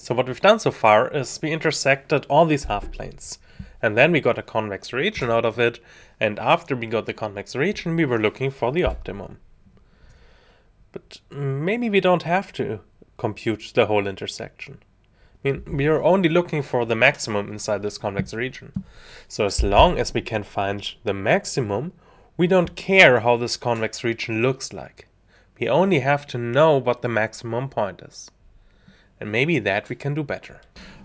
So what we've done so far is we intersected all these half planes. And then we got a convex region out of it. And after we got the convex region, we were looking for the optimum. But maybe we don't have to compute the whole intersection. I mean, we are only looking for the maximum inside this convex region. So as long as we can find the maximum, we don't care how this convex region looks like. We only have to know what the maximum point is and maybe that we can do better.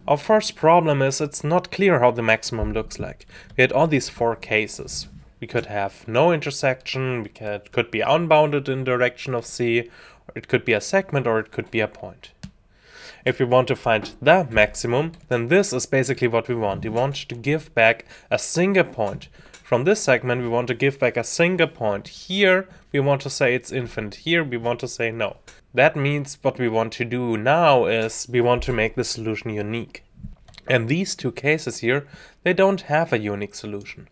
Our first problem is it's not clear how the maximum looks like. We had all these four cases. We could have no intersection, we could, could be unbounded in direction of c, it could be a segment or it could be a point. If we want to find the maximum, then this is basically what we want. We want to give back a single point from this segment, we want to give back a single point. Here, we want to say it's infinite. Here, we want to say no. That means what we want to do now is we want to make the solution unique. And these two cases here, they don't have a unique solution.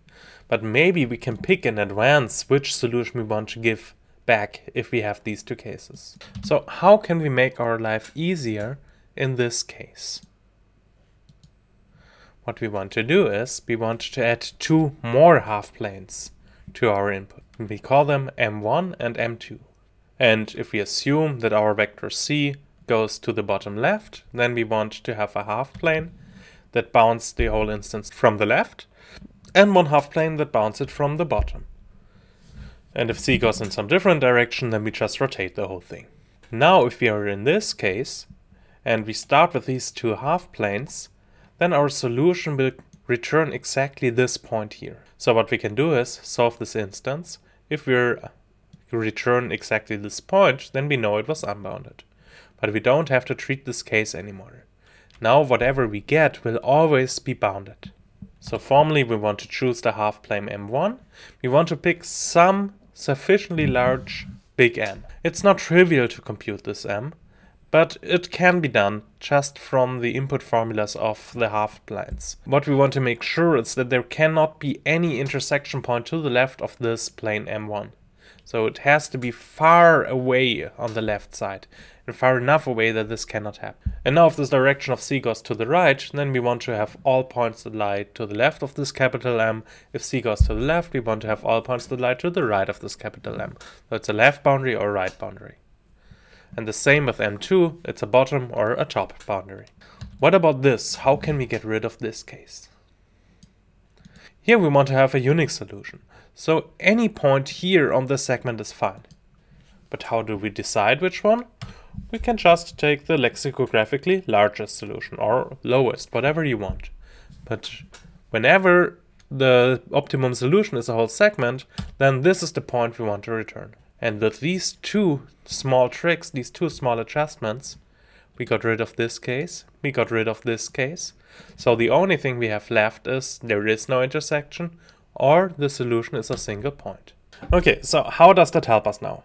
But maybe we can pick in advance which solution we want to give back if we have these two cases. So how can we make our life easier in this case? What we want to do is we want to add two more half planes to our input. We call them M1 and M2. And if we assume that our vector C goes to the bottom left, then we want to have a half plane that bounds the whole instance from the left and one half plane that bounds it from the bottom. And if C goes in some different direction, then we just rotate the whole thing. Now if we are in this case, and we start with these two half planes, then our solution will return exactly this point here. So what we can do is solve this instance. If we uh, return exactly this point, then we know it was unbounded. But we don't have to treat this case anymore. Now whatever we get will always be bounded. So formally we want to choose the half plane M1. We want to pick some sufficiently large big M. It's not trivial to compute this M, but it can be done just from the input formulas of the half planes. What we want to make sure is that there cannot be any intersection point to the left of this plane M1. So it has to be far away on the left side, and far enough away that this cannot happen. And now if this direction of c goes to the right, then we want to have all points that lie to the left of this capital M. If c goes to the left, we want to have all points that lie to the right of this capital M. So it's a left boundary or right boundary. And the same with M2, it's a bottom or a top boundary. What about this? How can we get rid of this case? Here we want to have a Unix solution. So any point here on this segment is fine. But how do we decide which one? We can just take the lexicographically largest solution or lowest, whatever you want. But whenever the optimum solution is a whole segment, then this is the point we want to return. And with these two small tricks, these two small adjustments, we got rid of this case, we got rid of this case. So the only thing we have left is there is no intersection or the solution is a single point. Okay, so how does that help us now?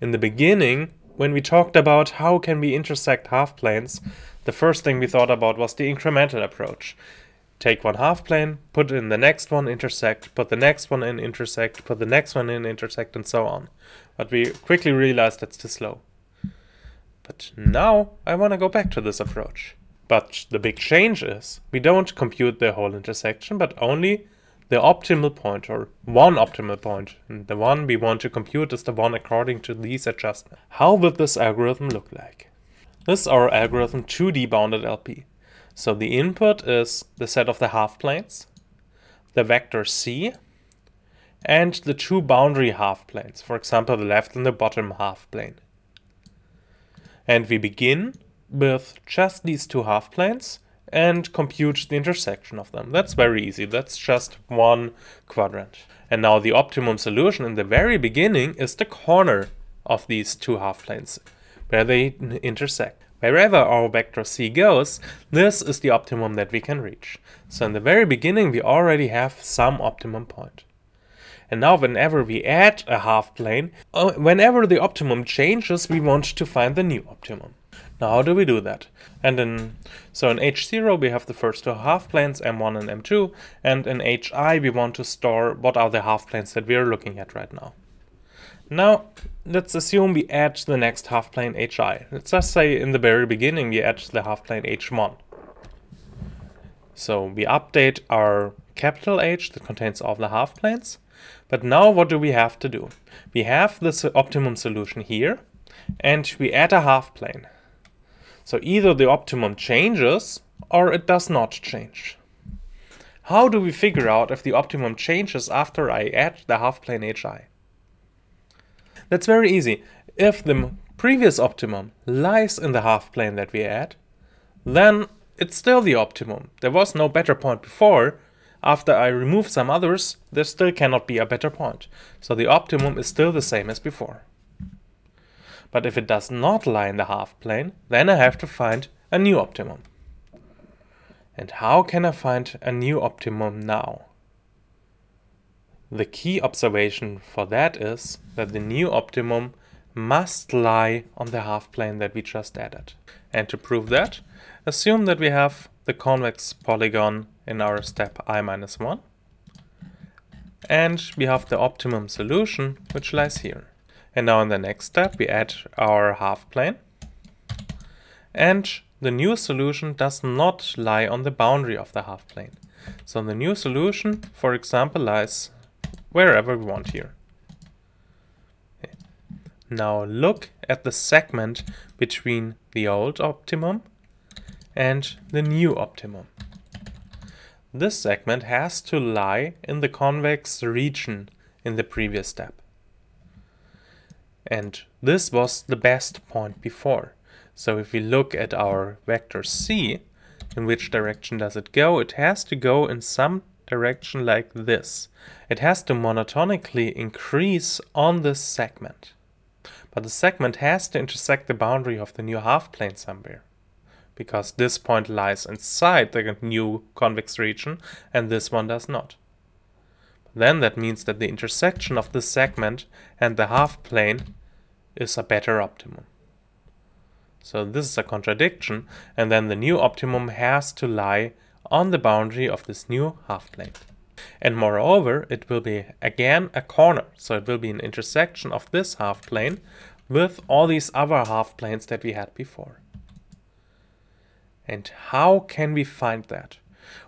In the beginning, when we talked about how can we intersect half planes, the first thing we thought about was the incremental approach take one half plane, put in the next one, intersect, put the next one in, intersect, put the next one in, intersect, and so on. But we quickly realized that's too slow. But now I want to go back to this approach. But the big change is we don't compute the whole intersection, but only the optimal point or one optimal point. And the one we want to compute is the one according to these adjustments. How would this algorithm look like? This is our algorithm 2D bounded LP. So the input is the set of the half planes, the vector c, and the two boundary half planes, for example, the left and the bottom half plane. And we begin with just these two half planes and compute the intersection of them. That's very easy. That's just one quadrant. And now the optimum solution in the very beginning is the corner of these two half planes where they intersect. Wherever our vector c goes, this is the optimum that we can reach. So in the very beginning we already have some optimum point. And now whenever we add a half plane, uh, whenever the optimum changes, we want to find the new optimum. Now how do we do that? And in, so in H0 we have the first two half planes, M1 and M2, and in HI we want to store what are the half planes that we are looking at right now. Now, let's assume we add the next half-plane hi. Let's just say in the very beginning we add the half-plane h1. So we update our capital H that contains all the half-planes. But now what do we have to do? We have this optimum solution here, and we add a half-plane. So either the optimum changes, or it does not change. How do we figure out if the optimum changes after I add the half-plane hi? That's very easy. If the previous optimum lies in the half plane that we add, then it's still the optimum. There was no better point before. After I remove some others, there still cannot be a better point. So the optimum is still the same as before. But if it does not lie in the half plane, then I have to find a new optimum. And how can I find a new optimum now? The key observation for that is that the new optimum must lie on the half plane that we just added. And to prove that, assume that we have the convex polygon in our step i minus 1. And we have the optimum solution, which lies here. And now in the next step, we add our half plane. And the new solution does not lie on the boundary of the half plane. So the new solution, for example, lies wherever we want here. Now look at the segment between the old optimum and the new optimum. This segment has to lie in the convex region in the previous step. And this was the best point before. So if we look at our vector c, in which direction does it go? It has to go in some direction like this. It has to monotonically increase on this segment. But the segment has to intersect the boundary of the new half plane somewhere. Because this point lies inside the new convex region and this one does not. Then that means that the intersection of this segment and the half plane is a better optimum. So this is a contradiction and then the new optimum has to lie on the boundary of this new half plane. And moreover, it will be again a corner. So it will be an intersection of this half plane with all these other half planes that we had before. And how can we find that?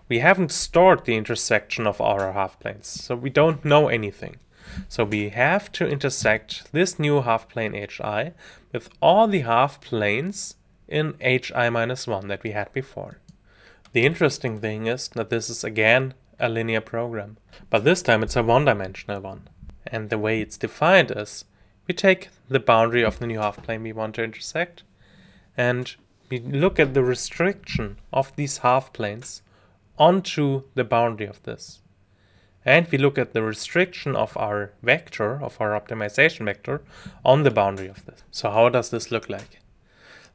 We haven't stored the intersection of our half planes, so we don't know anything. So we have to intersect this new half plane hi with all the half planes in hi minus 1 that we had before. The interesting thing is that this is again a linear program, but this time it's a one-dimensional one. And the way it's defined is, we take the boundary of the new half plane we want to intersect, and we look at the restriction of these half planes onto the boundary of this. And we look at the restriction of our vector, of our optimization vector, on the boundary of this. So how does this look like?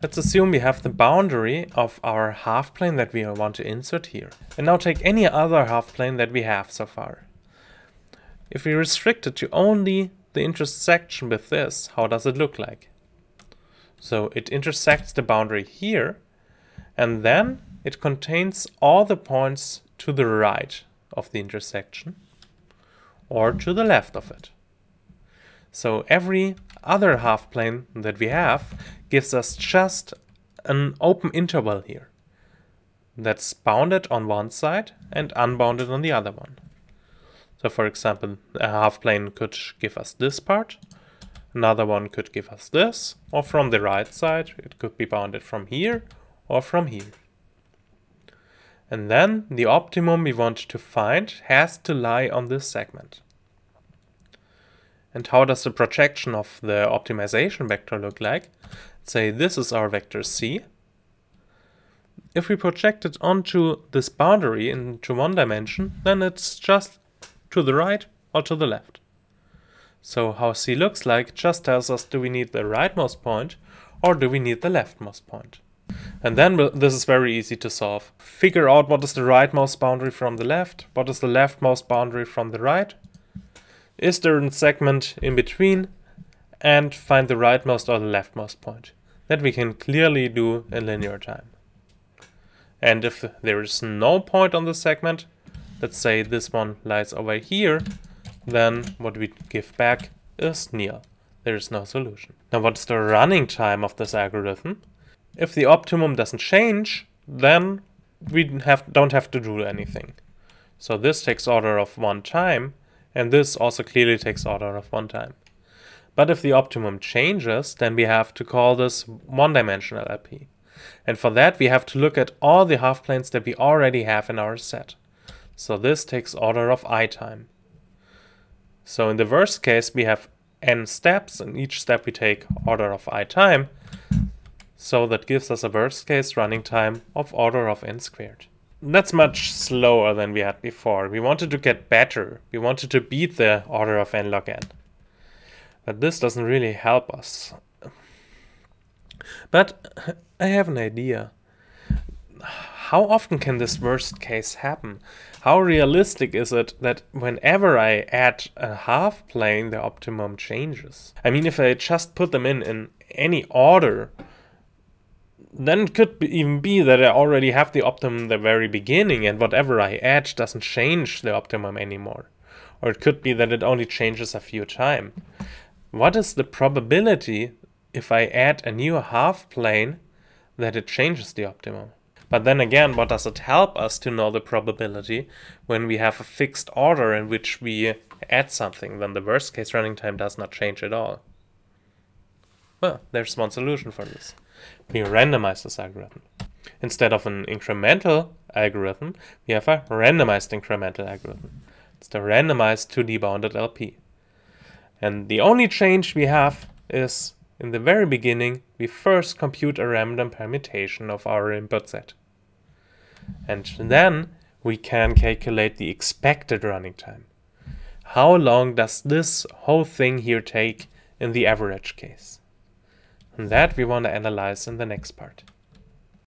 Let's assume we have the boundary of our half plane that we want to insert here. And now take any other half plane that we have so far. If we restrict it to only the intersection with this, how does it look like? So it intersects the boundary here, and then it contains all the points to the right of the intersection or to the left of it. So every other half plane that we have gives us just an open interval here that's bounded on one side and unbounded on the other one. So for example, a half plane could give us this part, another one could give us this, or from the right side it could be bounded from here or from here. And then the optimum we want to find has to lie on this segment. And how does the projection of the optimization vector look like? Say this is our vector C. If we project it onto this boundary into one dimension, then it's just to the right or to the left. So how C looks like just tells us do we need the rightmost point or do we need the leftmost point. And then this is very easy to solve. Figure out what is the rightmost boundary from the left, what is the leftmost boundary from the right, is there a segment in between? And find the rightmost or the leftmost point. That we can clearly do in linear time. And if there is no point on the segment, let's say this one lies over here, then what we give back is nil. There is no solution. Now what's the running time of this algorithm? If the optimum doesn't change, then we have, don't have to do anything. So this takes order of one time, and this also clearly takes order of one time. But if the optimum changes, then we have to call this one-dimensional LP. And for that, we have to look at all the half-planes that we already have in our set. So this takes order of i time. So in the worst case, we have n steps, and each step we take order of i time. So that gives us a worst case running time of order of n squared that's much slower than we had before. We wanted to get better. We wanted to beat the order of n log n. But this doesn't really help us. But I have an idea. How often can this worst case happen? How realistic is it that whenever I add a half plane, the optimum changes? I mean, if I just put them in in any order, then it could be even be that I already have the optimum at the very beginning and whatever I add doesn't change the optimum anymore. Or it could be that it only changes a few times. What is the probability if I add a new half plane that it changes the optimum? But then again, what does it help us to know the probability when we have a fixed order in which we add something? Then the worst case running time does not change at all. Well, there's one solution for this we randomize this algorithm. Instead of an incremental algorithm, we have a randomized incremental algorithm. It's the randomized 2D bounded LP. And the only change we have is, in the very beginning, we first compute a random permutation of our input set. And then we can calculate the expected running time. How long does this whole thing here take in the average case? And that we want to analyze in the next part.